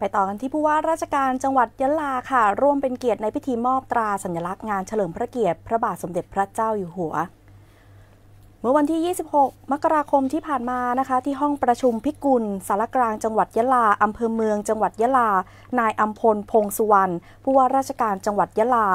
ไปต่อกันที่ผู้ว่าราชการจังหวัดยะลาค่ะ ร่วมเป็นเกียรติในพิธีมอบตราสัญลักษณ์งานเฉลิมพระเกียรติพระบาทสมเด็จพระเจ้าอยู่หัวเมื่อวันที่ 26 มกราคมที่ผ่านมานะคะที่ห้องประชุมพิกุลสารกลางจังหวัดยะลา อำเภอเมืองจังหวัดยะลา นายอัมพลพงสุวรรณผู้ว่าราชการจังหวัดยะลา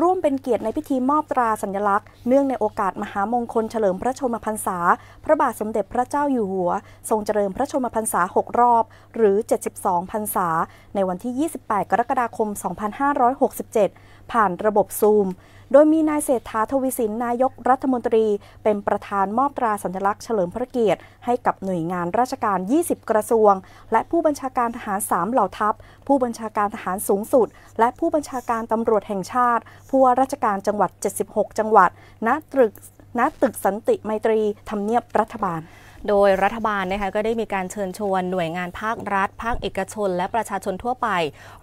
ร่วมเป็นเกียรติในพิธีมอบตราสัญลักษณ์เนื่องในโอกาสมหามงคลเฉลิมพระชนมพรรษา พระบาทสมเด็จพระเจ้าอยู่หัว ทรงเจริญพระชนมพรรษา6รอบ หรือ 72 พรรษา ในวันที่ 28 กรกฎาคม 2567ผ่านระบบซูม โดยมีนายเศรษฐาทวีสิน นายกรัฐมนตรี เป็นประธานมอบตราสัญลักษณ์เฉลิมพระเกียรติ ให้กับหน่วยงานราชการ 20 กระทรวง และผู้บัญชาการทหาร 3 เหล่าทัพ ผู้บัญชาการทหารสูงสุด และผู้บัญชาการตำรวจแห่งชาติผู้ว่าราชการจังหวัด 76 จังหวัด ณตึกณตึกสันติไมตรีทำเนียบรัฐบาลโดยรัฐบาลนะคะก็ได้มีการเชิญชวนหน่วยงานภาค รัฐ ภาค เอกชน และประชาชนทั่วไป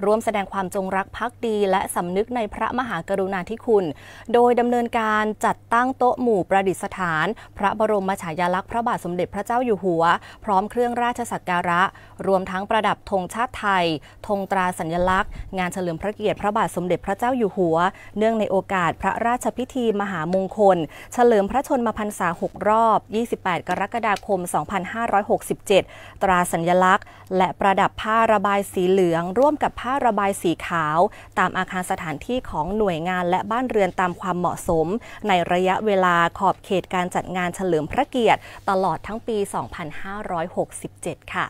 ร่วมแสดงความจงรักภักดี และสำนึกในพระมหากรุณาธิคุณ โดยดำเนินการจัดตั้งโต๊ะหมู่ประดิษฐาน พระบรมฉายาลักษณ์พระบาทสมเด็จพระเจ้าอยู่หัว พร้อมเครื่องราชสักการะ รวมทั้งประดับธงชาติไทยธงตราสัญลักษณ์ งานเฉลิมพระเกียรติพระบาทสมเด็จพระเจ้าอยู่หัว เนื่องในโอกาสพระราชพิธีมหามงคล เฉลิมพระชนมพรรษากรอบ 28 กรกฎาคมคม 2567 ตราสัญญลักษณ์ และประดับผ้าระบายสีเหลือง ร่วมกับผ้าระบายสีขาว ตามอาคารสถานที่ของหน่วยงานและบ้านเรือนตามความเหมาะสม ในระยะเวลาขอบเขตการจัดงานเฉลิมพระเกียรติ ตลอดทั้งปี 2567 ค่ะ